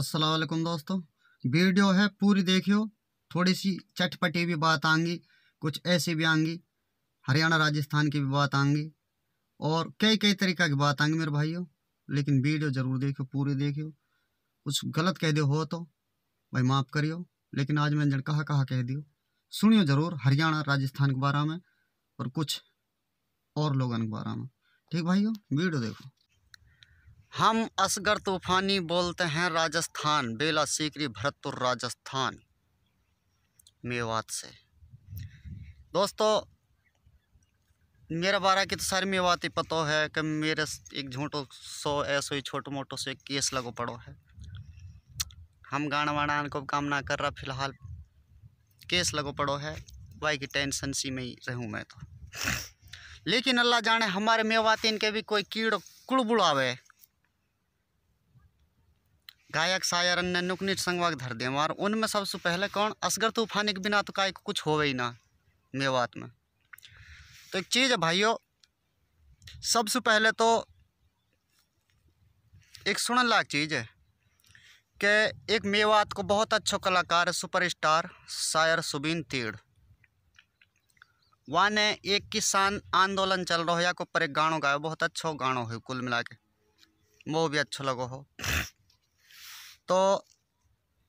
असलकुम दोस्तों वीडियो है पूरी देखियो थोड़ी सी चटपटी भी बात आएंगी कुछ ऐसी भी आएंगी हरियाणा राजस्थान की भी बात आएंगी और कई कई तरीक़ा की बात आएंगी मेरे भाइयों लेकिन वीडियो ज़रूर देखियो पूरी देखियो कुछ गलत कह दियो हो तो भाई माफ़ करियो लेकिन आज मैंने जन कहा कहा कह दियो सुनियो ज़रूर हरियाणा राजस्थान के बारे में और कुछ और लोगों के बारे में ठीक भाइयों वीडियो देखो हम असगर तूफ़ानी बोलते हैं राजस्थान बेला सीकरी भरतपुर राजस्थान मेवात से दोस्तों मेरा बारा की तो सारी मेवात ही पता है कि मेरे एक झूठो सो ऐसो ही छोटो मोटो से केस लगो पड़ो है हम गाना वाणा को काम ना कर रहा फिलहाल केस लगो पड़ो है भाई की टेंशन सी में ही रहूँ मैं तो लेकिन अल्लाह जाने हमारे मेवात इनके भी कोई कीड़ कुड़बुड़ावे गायक शायर अन्य नुकनीट संगवाग धर दे मार उनमें सबसे पहले कौन असगर तूफान के बिना तो काय कुछ होवे ही ना मेवात में तो एक चीज़ है भाइयों सबसे पहले तो एक सुनन लायक चीज़ है कि एक मेवात को बहुत अच्छो कलाकार है सुपरस्टार शायर सुबीन तीड़ वहाँ ने एक किसान आंदोलन चल रहा है या को पर एक गाना गाया बहुत अच्छा गानों है कुल मिला के वो भी अच्छा लगो हो तो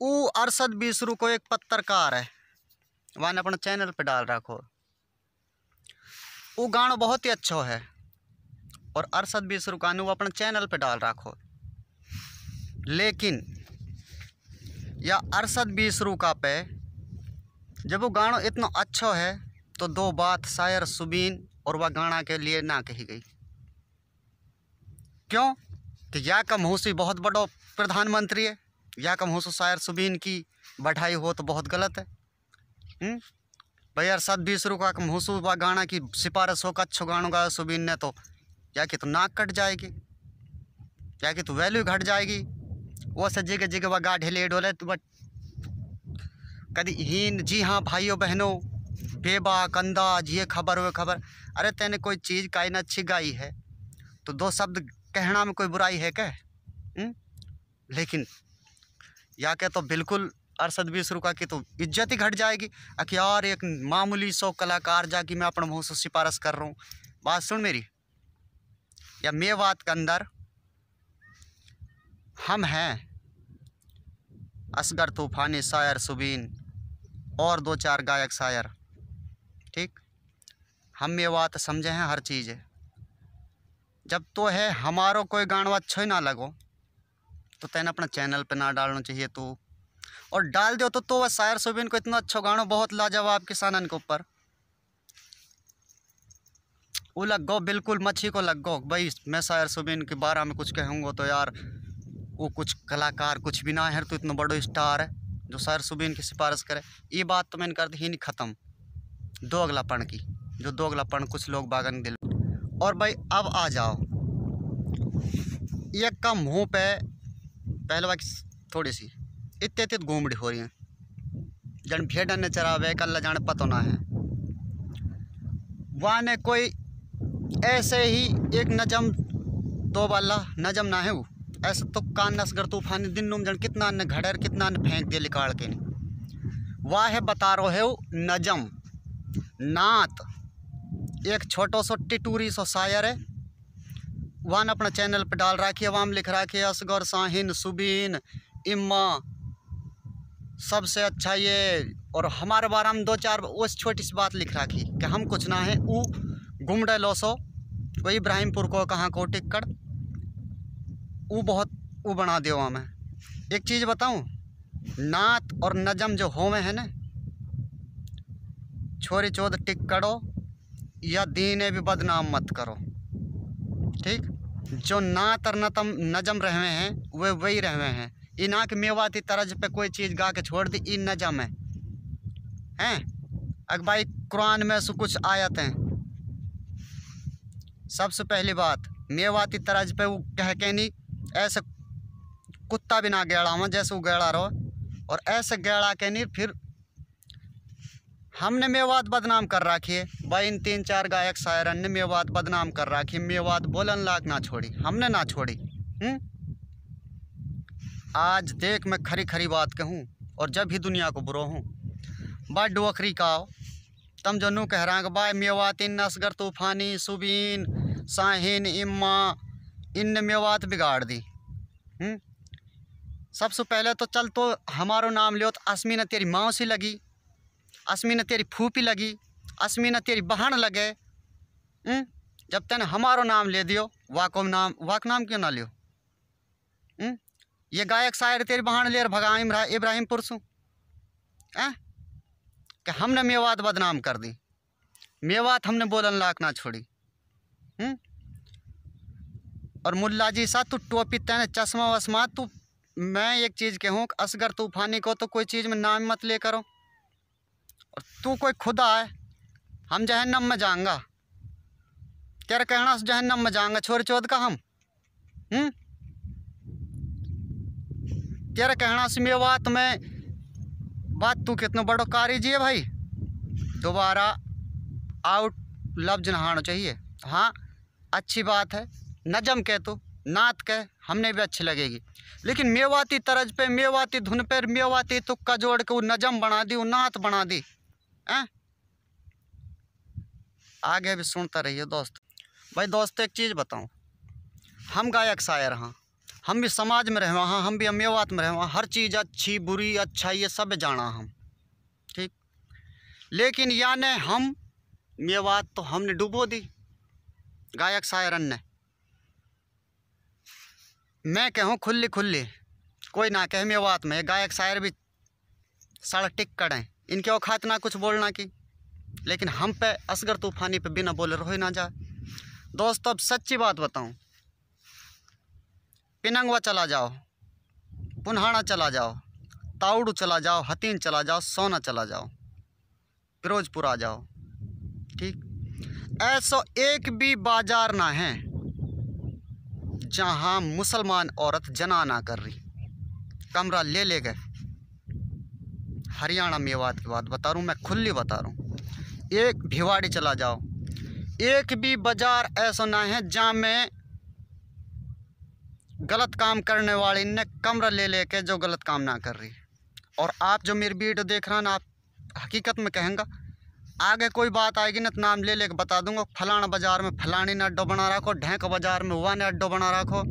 उ अरसद बीसरू को एक पत्रकार है वहाँ अपने चैनल पे डाल रखो वो गाना बहुत ही अच्छा है और अरसद बीसरू का वो अपने चैनल पे डाल रखो लेकिन या अरसद बीसरू का पे जब वो गाना इतना अच्छा है तो दो बात शायर सुबीन और वह गाना के लिए ना कही गई क्यों कि या का मौसी बहुत बड़ो प्रधानमंत्री है या कम सो शायर सुबीन की बढ़ाई हो तो बहुत गलत है हुँ? भैया सद बीस रुका कम होशो गाना की सिफारिश हो का अच्छो गानों गाया सुबीन ने तो या कि तो नाक कट जाएगी या कि तो वैल्यू घट जाएगी वो से जगह जगह व गा ढेले डोले तो बट कदी हीन जी हाँ भाइयों बहनों बेबा कंदा ये खबर वे खबर अरे तेने कोई चीज़ का ना अच्छी गाई है तो दो शब्द कहना में कोई बुराई है क्या हम्म? लेकिन या के तो बिल्कुल अरसद भी शुरू का कि तो इज्जत ही घट जाएगी आखिर यार एक मामूली सौ कलाकार जाके मैं अपना बहुत सिफारश कर रहा हूँ बात सुन मेरी या मे बात के अंदर हम हैं असगर तूफ़ानी शायर सुबीन और दो चार गायक शायर ठीक हम ये बात समझे हैं हर चीज़ जब तो है हमारो कोई गाणवा अच्छो ना लगो तो तेन अपना चैनल पे ना डालना चाहिए तो और डाल दो तो तो वह शायर सोबिन को इतना अच्छा गाना बहुत लाजवाब किसानन के ऊपर वो लग गो बिल्कुल मच्छी को लग गो भाई मैं शायर सोबिन के बारे में कुछ कहूँगा तो यार वो कुछ कलाकार कुछ भी ना है तो इतना बड़ो स्टार है जो शायर सोबिन की सिफारिश करे ये बात तो मैंने कर दी ही नहीं ख़त्म दो दोगलापन की जो दो दोगलापन कुछ लोग बागन दिल और भाई अब आ जाओ एक का मुँह पे पहले बाकी थोड़ी सी इतने इतने घूमड़ी हो रही हैं जन भेडन ने चरावे कल जान पतो ना है वहाँ ने कोई ऐसे ही एक नजम दो वाला नजम ना है वो ऐसे तो कान नसगर तूफान दिन नुम जन कितना ने घड़र कितना ने फेंक दिया निकाल के नहीं वाह है बता रो है वो नजम नात एक छोटो सो टिटूरी सो शायर है वन अपना चैनल पे डाल रखी है वहाँ लिख रखी है असगर साहिन सुबीन इम्मा सबसे अच्छा ये और हमारे बारे में दो चार उस छोटी सी बात लिख रखी कि हम कुछ ना है वो घुमड़े लोसो वो इब्राहिमपुर को कहाँ को टिक्कड़ वो बहुत वो बना दियो हमें एक चीज़ बताऊँ नात और नजम जो होवे है ना छोरी चौध टिक्कड़ो या दीने भी बदनाम मत करो ठीक जो ना तर नतम नजम रह हैं वे वही रहे हैं इना के मेवाती तरज पे कोई चीज़ गा के छोड़ दी इन नजम है हैं अक भाई कुरान में सो कुछ आयत हैं सबसे पहली बात मेवाती तरज पे वो कह के नहीं ऐसे कुत्ता भी ना गेड़ा हुआ जैसे वो गेड़ा रहो और ऐसे गेड़ा के नहीं फिर हमने मेवात बदनाम कर रखी है भाई इन तीन चार गायक शायरन ने मेवात बदनाम कर रखी मेवात बोलन लाग ना छोड़ी हमने ना छोड़ी हुँ? हम्म? आज देख मैं खरी खरी बात कहूँ और जब ही दुनिया को बुरो हूँ बा डोकरी का तम जो नू कह रहा बाय इन असगर तूफानी सुबीन साहिन इम्मा इन मेवात बिगाड़ दी हम्म? सबसे पहले तो चल तो हमारो नाम लियो तो असमी ने तेरी माँ से लगी न तेरी फूफी लगी न तेरी बहन लगे हुँ? हम्म? जब तेने हमारो नाम ले दियो वाको नाम वाक नाम क्यों ना लियो हुँ? हम्म? ये गायक शायर तेरी बहन लेर भगा इमरा इब्राहिम पुरसू ए कि हमने मेवात बदनाम कर दी मेवात हमने बोलन लाख ना छोड़ी हुँ? हम्म? और मुल्ला जी सा तू टोपी तेने चश्मा वस्मा तू मैं एक चीज़ कहूँ असगर तूफानी को तो कोई चीज़ में नाम मत ले करो और तू कोई खुदा है हम जहन्नम में जाएंगा तेरा कहना से जहन्नम में जाएंगा छोर चौध का हम हम्म तेरा कहना से मैं बात में बात तू कितना बड़ो कारी जी है भाई दोबारा आउट लफ्ज नहाना चाहिए तो हाँ अच्छी बात है नजम कह तो नात कह हमने भी अच्छी लगेगी लेकिन मेवाती तरज पे मेवाती धुन पर मेवाती तुक्का जोड़ के वो नजम बना दी वो नात बना दी हैं आगे भी सुनता रहिए दोस्त भाई दोस्त एक चीज़ बताऊँ हम गायक शायर हाँ हम भी समाज में रहें वहाँ हम भी अम्यवात में रह वहाँ हर चीज़ अच्छी बुरी अच्छा ये सब जाना हम ठीक लेकिन याने हम मेवात तो हमने डुबो दी गायक शायरन ने मैं कहूँ खुली खुली कोई ना कहे मेवात में गायक शायर भी सड़क टिक कड़ें इनके औखात ना कुछ बोलना की लेकिन हम पे असगर तूफानी पे बिना बोले रोए ना जाए दोस्तों अब सच्ची बात बताऊं पिनंगवा चला जाओ पुनहाना चला जाओ ताउड़ू चला जाओ हतीन चला जाओ सोना चला जाओ फिरोजपुर आ जाओ ठीक ऐसा एक भी बाजार ना है जहां मुसलमान औरत जना ना कर रही कमरा ले ले गए हरियाणा मेवात की बात बता रहा हूँ मैं खुली बता रहा हूँ एक भिवाड़ी चला जाओ एक भी बाज़ार ऐसा ना है जहाँ में गलत काम करने वाले ने कमरा ले लेके जो गलत काम ना कर रही और आप जो मेरी वीडियो देख रहे हैं ना आप हकीकत में कहेंगे आगे कोई बात आएगी ना तो नाम ले लेके बता दूंगा फलाना बाज़ार में फलानी ने अड्डो बना रखो ढेंक बाज़ार में हुआ ने अड्डो बना रखो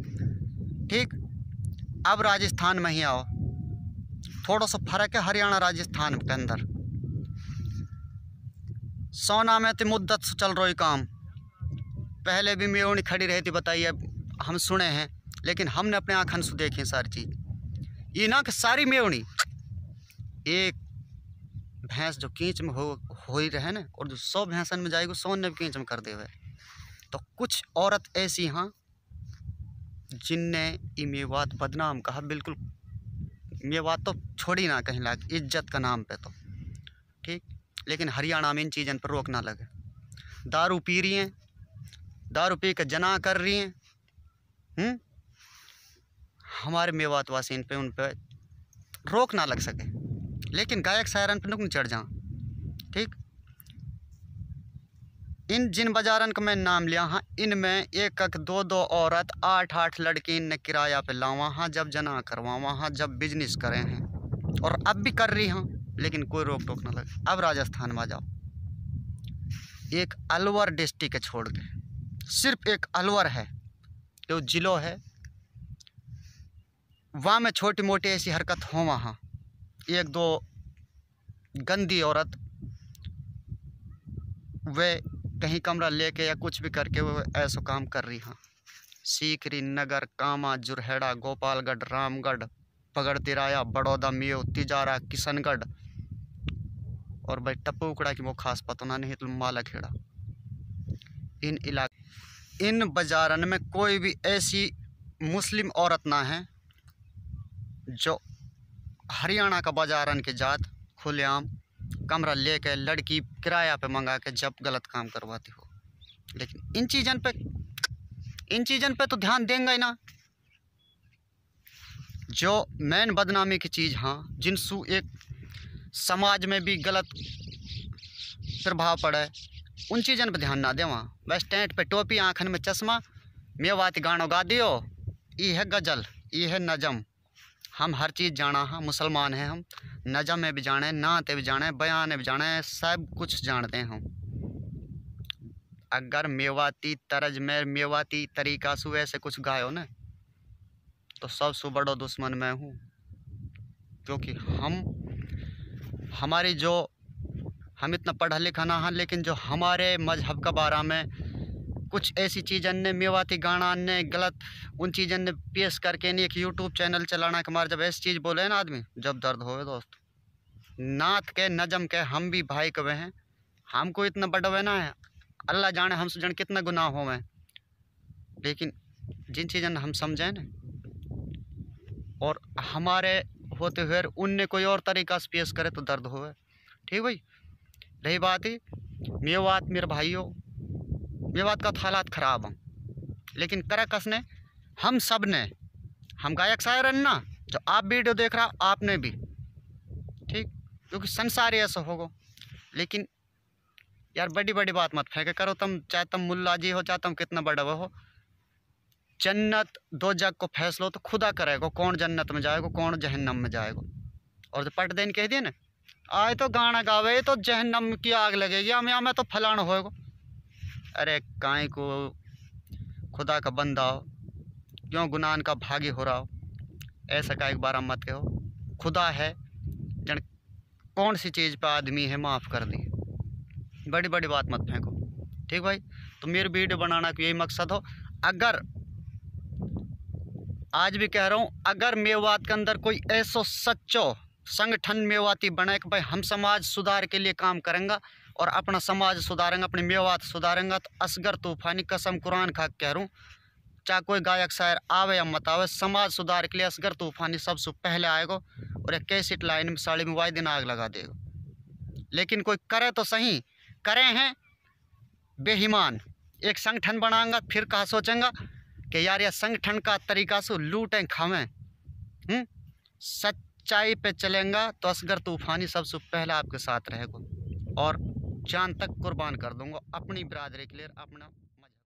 ठीक अब राजस्थान में ही आओ थोड़ा सा फ़र्क है हरियाणा राजस्थान के अंदर सोना में तो मुद्दत से चल रही काम पहले भी मेवनी खड़ी रही थी बताइए हम सुने हैं लेकिन हमने अपने आँखन से देखी सारी चीज़ ये ना कि सारी मेवनी एक भैंस जो कींच में हो हो ही रहे ना और जो सौ भैंसन में जाएगी सौ ने भी कींच में कर दे तो कुछ औरत ऐसी हाँ जिनने ये मेवात बदनाम कहा बिल्कुल ये बात तो छोड़ी ना कहीं लाग इज्जत का नाम पे तो ठीक लेकिन हरियाणा में इन चीज़ों पर रोक ना लगे दारू पी रही हैं दारू पी कर जना कर रही हैं हुँ? हम्म? हमारे मेवात वासी इन पर उन पर रोक ना लग सके लेकिन गायक सायरन पर नुक चढ़ जाऊँ इन जिन बाजारन का मैं नाम लिया हाँ इनमें एक एक दो दो औरत आठ आठ लड़की इनने किराया पे लावा हाँ जब जना करवावा हाँ जब बिजनेस करे हैं और अब भी कर रही हाँ लेकिन कोई रोक टोक ना लगे अब राजस्थान में जाओ एक अलवर डिस्ट्रिक्ट छोड़ के सिर्फ एक अलवर है जो जिलो है वहाँ में छोटी मोटी ऐसी हरकत हो वहाँ एक दो गंदी औरत वे कहीं कमरा लेके या कुछ भी करके वो ऐसा काम कर रही हाँ सीकरी नगर कामा जुरहेड़ा गोपालगढ़ रामगढ़ पगड़ तिराया बड़ौदा मियो तिजारा किशनगढ़ और भाई टप्पू उकड़ा की वो खास पतना नहीं तो माला खेड़ा इन इलाक इन बाजारन में कोई भी ऐसी मुस्लिम औरत ना है जो हरियाणा का बाजारन के जात खुलेआम कमरा ले कर लड़की किराया पे मंगा के जब गलत काम करवाती हो लेकिन इन चीज़न पे इन चीज़न पे तो ध्यान देंगे ना जो मेन बदनामी की चीज़ हाँ जिनसु एक समाज में भी गलत प्रभाव पड़े उन चीज़न पर ध्यान ना दे वहाँ बस टेंट पे टोपी आँखन में चश्मा मेवाती गानो गा दियो ये है गज़ल ये है नज़म हम हर चीज़ जाना हाँ मुसलमान हैं हम नजम में भी जाने नाते भी जाने बयान भी जाने सब कुछ जानते हैं हम अगर मेवाती तरज में मेवाती तरीका सु ऐसे कुछ गायो ना तो सबसे बड़ो दुश्मन मैं हूँ क्योंकि हम हमारी जो हम इतना पढ़ा लिखा ना हैं लेकिन जो हमारे मजहब का बारे में कुछ ऐसी चीज़ें ने मेवाती गाना ने गलत उन चीज़ें ने पेश करके नहीं एक यूट्यूब चैनल चलाना कमार जब ऐसी चीज़ बोले ना आदमी जब दर्द होवे दोस्त नात के नजम के हम भी भाई कवे हैं हमको इतना बडवे ना है अल्लाह जाने हमसे जाने कितना गुनाह होवे लेकिन जिन चीज़ें हम समझें ना और हमारे होते हुए उनने कोई और तरीका से पेश करे तो दर्द होवे ठीक भाई रही बात ही मेवात मेरे भाइयों मेवात का तो हालात ख़राब हों लेकिन करा कस ने हम सब ने हम गायक शायर ना जो आप वीडियो देख रहा आपने भी ठीक क्योंकि संसार ऐसा होगो लेकिन यार बड़ी बड़ी बात मत फेंके करो तुम चाहे तुम मुल्ला जी हो चाहे तुम कितना बड़ा वो हो जन्नत दो जग को फैसलो तो खुदा करेगा कौन जन्नत में जाएगा कौन जहन्नम में जाएगा और जो पट देन कह दिए ना आए तो गाना गावे तो जहन्नम की आग लगेगी हमें हमें तो फलाना होएगा अरे काय को खुदा का बंदा हो क्यों गुनान का भागी हो रहा हो ऐसा का एक बार हम मत कहो खुदा है जन कौन सी चीज़ पे आदमी है माफ़ कर दी बड़ी बड़ी बात मत फेंको ठीक भाई तो मेरी वीडियो बनाना का यही मकसद हो अगर आज भी कह रहा हूँ अगर मेवात के अंदर कोई ऐसो सच्चो संगठन मेवाती बने कि भाई हम समाज सुधार के लिए काम करेंगे और अपना समाज सुधारेंगे अपनी मेवात सुधारेंगे तो असगर तूफानी कसम कुरान खा कह रूँ चाहे कोई गायक शायर आवे या मत आवे समाज सुधार के लिए असगर तूफानी सबसे पहले आएगा और एक कैसी लाइन में साड़ी में वाई दिन आग लगा देगा लेकिन कोई करे तो सही करे हैं बेहिमान एक संगठन बनाएंगा फिर कहा सोचेंगा कि यार यह संगठन का तरीका से लूटें खावें हम्म? सच्चाई पे चलेंगा तो असगर तूफानी सबसे पहले आपके साथ रहेगा और जान तक कुर्बान कर दूंगा अपनी बरदरी के लिए अपना